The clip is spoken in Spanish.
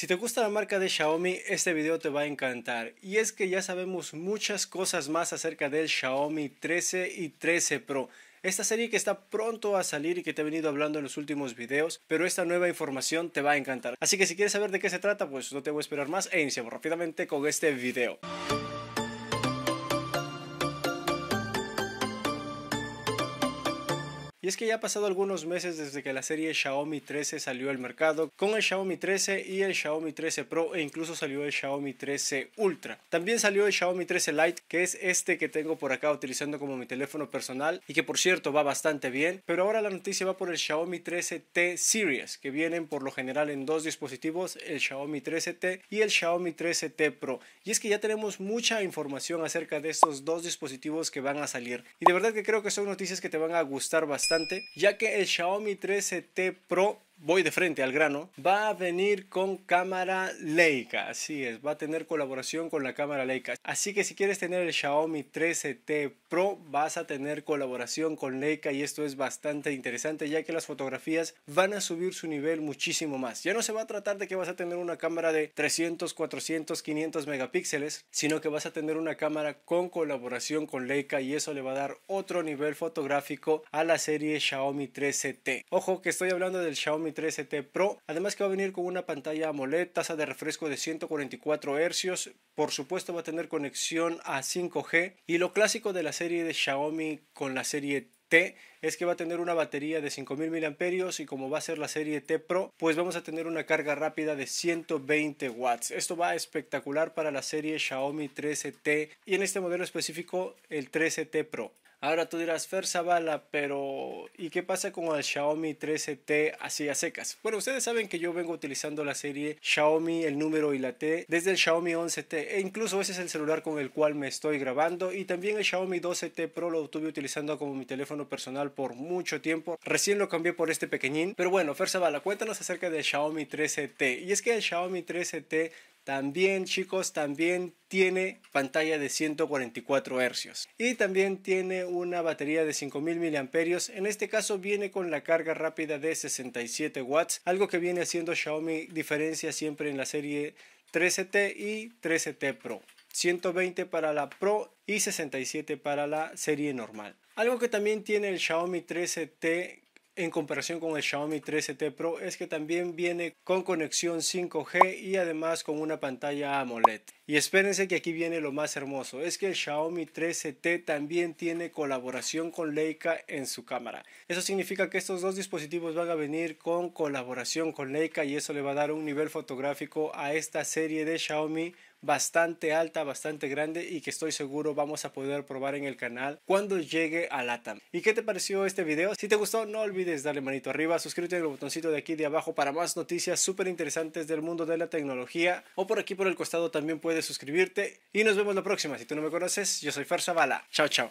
Si te gusta la marca de Xiaomi, este video te va a encantar. Y es que ya sabemos muchas cosas más acerca del Xiaomi 13 y 13 Pro. Esta serie que está pronto a salir y que te he venido hablando en los últimos videos, pero esta nueva información te va a encantar. Así que si quieres saber de qué se trata, pues no te voy a esperar más e iniciamos rápidamente con este video. Y es que ya ha pasado algunos meses desde que la serie Xiaomi 13 salió al mercado con el Xiaomi 13 y el Xiaomi 13 Pro e incluso salió el Xiaomi 13 Ultra. También salió el Xiaomi 13 Lite que es este que tengo por acá utilizando como mi teléfono personal y que por cierto va bastante bien. Pero ahora la noticia va por el Xiaomi 13T Series que vienen por lo general en dos dispositivos, el Xiaomi 13T y el Xiaomi 13T Pro. Y es que ya tenemos mucha información acerca de estos dos dispositivos que van a salir. Y de verdad que creo que son noticias que te van a gustar bastante ya que el Xiaomi 13T Pro voy de frente al grano, va a venir con cámara Leica, así es, va a tener colaboración con la cámara Leica. Así que si quieres tener el Xiaomi 13T Pro, vas a tener colaboración con Leica y esto es bastante interesante ya que las fotografías van a subir su nivel muchísimo más. Ya no se va a tratar de que vas a tener una cámara de 300, 400, 500 megapíxeles, sino que vas a tener una cámara con colaboración con Leica y eso le va a dar otro nivel fotográfico a la serie Xiaomi 13T. Ojo que estoy hablando del Xiaomi 13t Pro. Además que va a venir con una pantalla AMOLED, tasa de refresco de 144 Hz, por supuesto va a tener conexión a 5G y lo clásico de la serie de Xiaomi con la serie T es que va a tener una batería de 5000 amperios y como va a ser la serie T Pro, pues vamos a tener una carga rápida de 120 watts. Esto va espectacular para la serie Xiaomi 13T y en este modelo específico el 13T Pro. Ahora tú dirás, Fer Zavala, pero ¿y qué pasa con el Xiaomi 13T así a secas? Bueno, ustedes saben que yo vengo utilizando la serie Xiaomi, el número y la T desde el Xiaomi 11T e incluso ese es el celular con el cual me estoy grabando y también el Xiaomi 12T Pro lo estuve utilizando como mi teléfono personal por mucho tiempo. Recién lo cambié por este pequeñín. Pero bueno, Fer Zavala, cuéntanos acerca del Xiaomi 13T. Y es que el Xiaomi 13T también, chicos, también tiene pantalla de 144 hercios y también tiene una batería de 5000 mAh. En este caso viene con la carga rápida de 67 watts, algo que viene haciendo Xiaomi diferencia siempre en la serie 13T y 13T Pro. 120 para la Pro y 67 para la serie normal. Algo que también tiene el Xiaomi 13T en comparación con el Xiaomi 13T Pro es que también viene con conexión 5G y además con una pantalla AMOLED. Y espérense que aquí viene lo más hermoso, es que el Xiaomi 13T también tiene colaboración con Leica en su cámara. Eso significa que estos dos dispositivos van a venir con colaboración con Leica y eso le va a dar un nivel fotográfico a esta serie de Xiaomi bastante alta, bastante grande y que estoy seguro vamos a poder probar en el canal cuando llegue a LATAM. ¿Y qué te pareció este video? Si te gustó no olvides darle manito arriba, suscríbete al botoncito de aquí de abajo para más noticias súper interesantes del mundo de la tecnología o por aquí por el costado también puedes suscribirte y nos vemos la próxima. Si tú no me conoces, yo soy Fer Bala. Chao, chao.